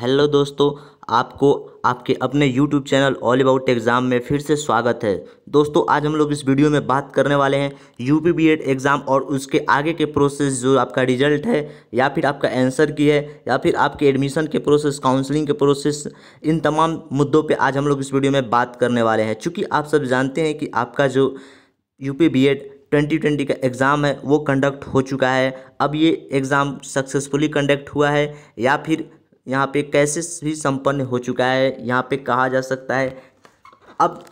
hello दोस्तों आपको आपके अपने YouTube channel all about exam में फिर से स्वागत है दोस्तों आज हम लोग इस वीडियो में बात करने वाले हैं U P B Ed exam और उसके आगे के प्रोसेस जो आपका रिजल्ट है या फिर आपका आंसर की है या फिर आपके एडमिशन के प्रोसेस काउंसलिंग के प्रोसेस इन तमाम मुद्दों पर आज हम लोग इस वीडियो में बात करने वाले हैं चूँकि आप सब जानते हैं कि आपका जो यू पी बी एड 2020 का एग्ज़ाम है वो कंडक्ट हो चुका है अब ये एग्ज़ाम सक्सेसफुली कंडक्ट हुआ है या फिर यहाँ पे कैसे भी संपन्न हो चुका है यहाँ पे कहा जा सकता है अब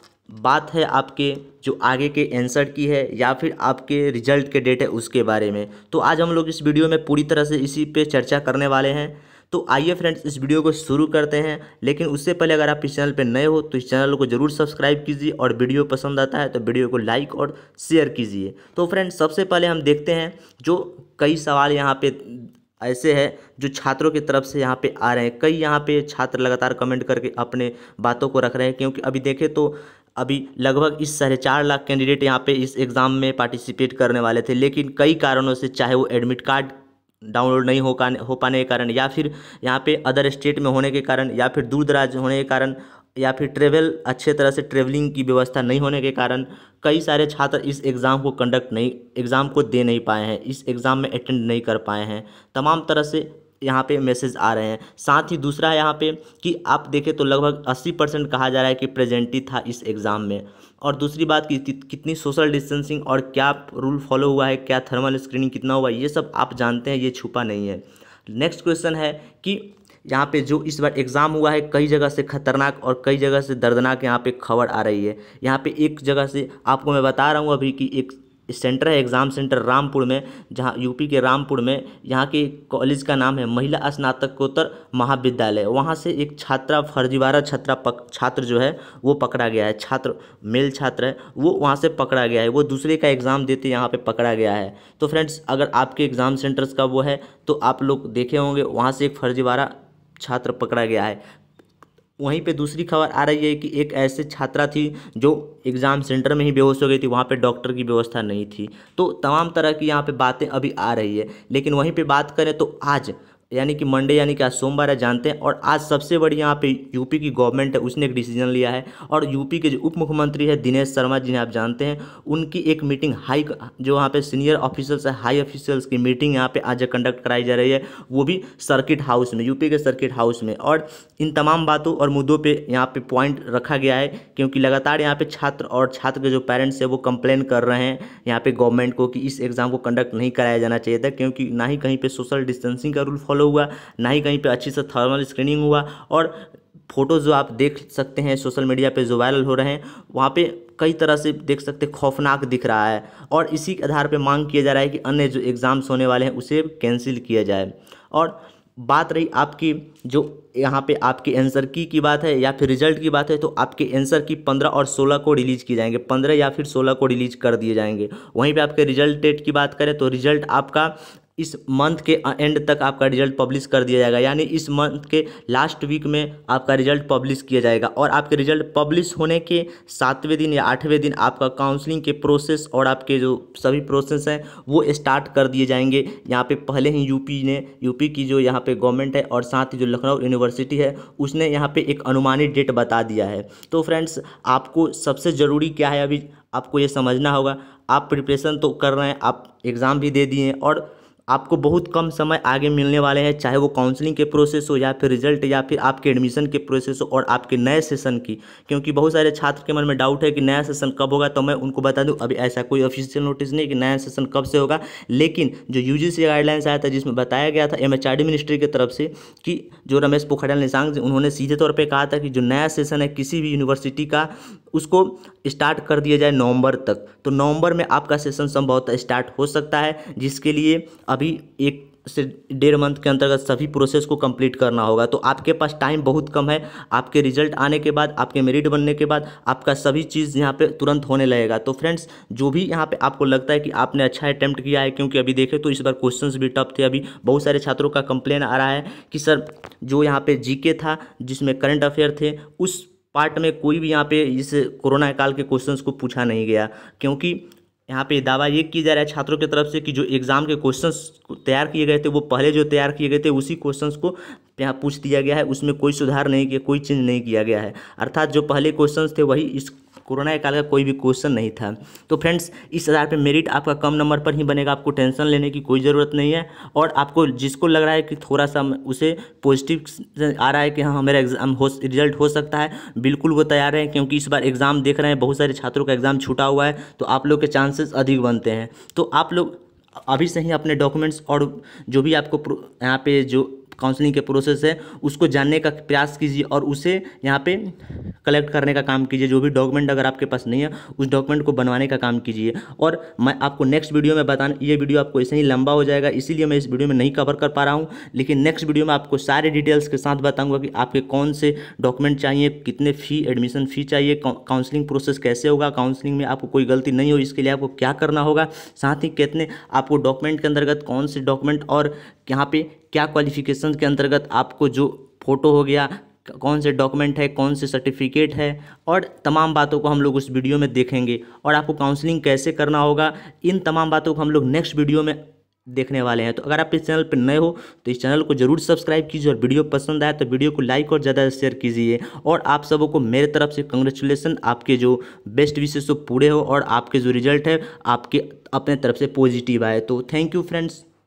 बात है आपके जो आगे के आंसर की है या फिर आपके रिजल्ट के डेट है उसके बारे में तो आज हम लोग इस वीडियो में पूरी तरह से इसी पे चर्चा करने वाले हैं तो आइए फ्रेंड्स इस वीडियो को शुरू करते हैं लेकिन उससे पहले अगर आप इस चैनल पर नए हो तो इस चैनल को जरूर सब्सक्राइब कीजिए और वीडियो पसंद आता है तो वीडियो को लाइक और शेयर कीजिए तो फ्रेंड्स सबसे पहले हम देखते हैं जो कई सवाल यहाँ पे ऐसे है जो छात्रों की तरफ से यहाँ पे आ रहे हैं कई यहाँ पे छात्र लगातार कमेंट करके अपने बातों को रख रहे हैं क्योंकि अभी देखें तो अभी लगभग इस साढ़े चार लाख कैंडिडेट यहाँ पे इस एग्ज़ाम में पार्टिसिपेट करने वाले थे लेकिन कई कारणों से चाहे वो एडमिट कार्ड डाउनलोड नहीं हो पाने हो पाने के कारण या फिर यहाँ पे अदर स्टेट में होने के कारण या फिर दूर दराज होने के कारण या फिर ट्रेवल अच्छे तरह से ट्रेवलिंग की व्यवस्था नहीं होने के कारण कई सारे छात्र इस एग्ज़ाम को कंडक्ट नहीं एग्ज़ाम को दे नहीं पाए हैं इस एग्ज़ाम में अटेंड नहीं कर पाए हैं तमाम तरह से यहाँ पे मैसेज आ रहे हैं साथ ही दूसरा यहाँ पे कि आप देखें तो लगभग 80 परसेंट कहा जा रहा है कि प्रेजेंटी था इस एग्ज़ाम में और दूसरी बात कि कितनी सोशल डिस्टेंसिंग और क्या रूल फॉलो हुआ है क्या थर्मल स्क्रीनिंग कितना हुआ ये सब आप जानते हैं ये छुपा नहीं है नेक्स्ट क्वेश्चन है कि यहाँ पे जो इस बार एग्ज़ाम हुआ है कई जगह से ख़तरनाक और कई जगह से दर्दनाक यहाँ पे खबर आ रही है यहाँ पे एक जगह से आपको मैं बता रहा हूँ अभी कि एक सेंटर है एग्ज़ाम सेंटर रामपुर में जहाँ यूपी के रामपुर में यहाँ के कॉलेज का नाम है महिला स्नातकोत्तर महाविद्यालय वहाँ से एक छात्रा फर्जीवाड़ा छात्रा पक छात्र जो है वो पकड़ा गया है छात्र मेल छात्र है वो वहाँ से पकड़ा गया है वो दूसरे का एग्ज़ाम देते यहाँ पे पकड़ा गया है तो फ्रेंड्स अगर आपके एग्ज़ाम सेंटर्स का वो है तो आप लोग देखे होंगे वहाँ से एक फर्जीवाड़ा छात्र पकड़ा गया है वहीं पे दूसरी खबर आ रही है कि एक ऐसे छात्रा थी जो एग्ज़ाम सेंटर में ही बेहोश हो गई थी वहाँ पे डॉक्टर की व्यवस्था नहीं थी तो तमाम तरह की यहाँ पे बातें अभी आ रही है लेकिन वहीं पे बात करें तो आज यानी कि मंडे यानी कि आज सोमवार है जानते हैं और आज सबसे बड़ी यहाँ पे यूपी की गवर्नमेंट है उसने एक डिसीजन लिया है और यूपी के जो उप मुख्यमंत्री है दिनेश शर्मा जिन्हें आप जानते हैं उनकी एक मीटिंग हाई जो वहाँ पे सीनियर ऑफिसर्स है हाई ऑफिसर्स की मीटिंग यहाँ पे आज कंडक्ट कराई जा रही है वो भी सर्किट हाउस में यूपी के सर्किट हाउस में और इन तमाम बातों और मुद्दों पर यहाँ पर पॉइंट रखा गया है क्योंकि लगातार यहाँ पर छात्र और छात्र के जो पेरेंट्स है वो कंप्लेन कर रहे हैं यहाँ पर गवर्नमेंट को कि इस एग्ज़ाम को कंडक्ट नहीं कराया जाना चाहिए था क्योंकि ना ही कहीं पर सोशल डिस्टेंसिंग का रूल फॉलो फॉलो हुआ ना ही कहीं पर अच्छी से थर्मल स्क्रीनिंग हुआ और फ़ोटो जो आप देख सकते हैं सोशल मीडिया पे जो वायरल हो रहे हैं वहाँ पे कई तरह से देख सकते खौफनाक दिख रहा है और इसी आधार पे मांग किया जा रहा है कि अन्य जो एग्ज़ाम्स होने वाले हैं उसे कैंसिल किया जाए और बात रही आपकी जो यहाँ पे आपके आंसर की की बात है या फिर रिजल्ट की बात है तो आपके आंसर की पंद्रह और सोलह को रिलीज किए जाएंगे पंद्रह या फिर सोलह को रिलीज कर दिए जाएंगे वहीं पे आपके रिजल्ट डेट की बात करें तो रिजल्ट आपका इस मंथ के एंड तक आपका रिजल्ट पब्लिश कर दिया जाएगा यानी इस मंथ के लास्ट वीक में आपका रिजल्ट पब्लिश किया जाएगा और आपके रिजल्ट पब्लिश होने के सातवें दिन या आठवें दिन आपका काउंसलिंग के प्रोसेस और आपके जो सभी प्रोसेस हैं वो स्टार्ट कर दिए जाएंगे यहाँ पे पहले ही यूपी ने यूपी की जो यहाँ पर गवर्नमेंट है और साथ ही जो लखनऊ यूनिवर्सिटी है उसने यहाँ पर एक अनुमानित डेट बता दिया है तो फ्रेंड्स आपको सबसे ज़रूरी क्या है अभी आपको ये समझना होगा आप प्रिपरेशन तो कर रहे हैं आप एग्ज़ाम भी दे दिए और आपको बहुत कम समय आगे मिलने वाले हैं चाहे वो काउंसलिंग के प्रोसेस हो या फिर रिजल्ट या फिर आपके एडमिशन के प्रोसेस हो और आपके नए सेशन की क्योंकि बहुत सारे छात्र के मन में डाउट है कि नया सेशन कब होगा तो मैं उनको बता दूं अभी ऐसा कोई ऑफिशियल नोटिस नहीं कि नया सेशन कब से होगा लेकिन जो यू गाइडलाइंस आया था जिसमें बताया गया था एम एच मिनिस्ट्री की तरफ से कि जो रमेश पोखरियाल निशांक जी उन्होंने सीधे तौर पर कहा था कि जो नया सेशन है किसी भी यूनिवर्सिटी का उसको स्टार्ट कर दिया जाए नवंबर तक तो नवंबर में आपका सेशन संभवतः स्टार्ट हो सकता है जिसके लिए अभी एक से डेढ़ मंथ के अंतर्गत सभी प्रोसेस को कंप्लीट करना होगा तो आपके पास टाइम बहुत कम है आपके रिजल्ट आने के बाद आपके मेरिट बनने के बाद आपका सभी चीज़ यहाँ पे तुरंत होने लगेगा तो फ्रेंड्स जो भी यहाँ पे आपको लगता है कि आपने अच्छा अटैम्प्ट किया है क्योंकि अभी देखें तो इस बार क्वेश्चंस भी टफ थे अभी बहुत सारे छात्रों का कंप्लेन आ रहा है कि सर जो यहाँ पर जी था जिसमें करंट अफेयर थे उस पार्ट में कोई भी यहाँ पे इस कोरोना काल के क्वेश्चंस को पूछा नहीं गया क्योंकि यहाँ पे दावा ये किया जा रहा है छात्रों की तरफ से कि जो एग्ज़ाम के क्वेश्चंस तैयार किए गए थे वो पहले जो तैयार किए गए थे उसी क्वेश्चंस को यहाँ पूछ दिया गया है उसमें कोई सुधार नहीं किया कोई चेंज नहीं किया गया है अर्थात जो पहले क्वेश्चंस थे वही इस कोरोना के काल का कोई भी क्वेश्चन नहीं था तो फ्रेंड्स इस आधार पर मेरिट आपका कम नंबर पर ही बनेगा आपको टेंशन लेने की कोई ज़रूरत नहीं है और आपको जिसको लग रहा है कि थोड़ा सा उसे पॉजिटिव आ रहा है कि हाँ, हाँ मेरा एग्जाम हो रिजल्ट हो सकता है बिल्कुल वो तैयार हैं क्योंकि इस बार एग्ज़ाम देख रहे हैं बहुत सारे छात्रों का एग्ज़ाम छूटा हुआ है तो आप लोग के चांसेस अधिक बनते हैं तो आप लोग अभी से ही अपने डॉक्यूमेंट्स और जो भी आपको यहाँ पे जो काउंसलिंग के प्रोसेस है उसको जानने का प्रयास कीजिए और उसे यहाँ पे कलेक्ट करने का काम कीजिए जो भी डॉक्यूमेंट अगर आपके पास नहीं है उस डॉक्यूमेंट को बनवाने का काम कीजिए और मैं आपको नेक्स्ट वीडियो में बताना ये वीडियो आपको ऐसे ही लंबा हो जाएगा इसीलिए मैं इस वीडियो में नहीं कवर कर पा रहा हूँ लेकिन नेक्स्ट वीडियो में आपको सारे डिटेल्स के साथ बताऊँगा कि आपके कौन से डॉक्यूमेंट चाहिए कितने फ़ी एडमिशन फ़ी चाहिए काउंसलिंग प्रोसेस कैसे होगा काउंसलिंग में आपको कोई गलती नहीं हो इसके लिए आपको क्या करना होगा साथ ही कितने आपको डॉक्यूमेंट के अंतर्गत कौन से डॉक्यूमेंट और यहाँ पे क्या क्वालिफिकेशन के अंतर्गत आपको जो फ़ोटो हो गया कौन से डॉक्यूमेंट है कौन से सर्टिफिकेट है और तमाम बातों को हम लोग उस वीडियो में देखेंगे और आपको काउंसलिंग कैसे करना होगा इन तमाम बातों को हम लोग नेक्स्ट वीडियो में देखने वाले हैं तो अगर आप इस चैनल पर नए हो तो इस चैनल को जरूर सब्सक्राइब कीजिए और वीडियो पसंद आए तो वीडियो को लाइक और ज़्यादा शेयर कीजिए और आप सबों को मेरे तरफ से कंग्रेचुलेसन आपके जो बेस्ट विशेष हो पूरे हो और आपके जो रिजल्ट है आपके अपने तरफ से पॉजिटिव आए तो थैंक यू फ्रेंड्स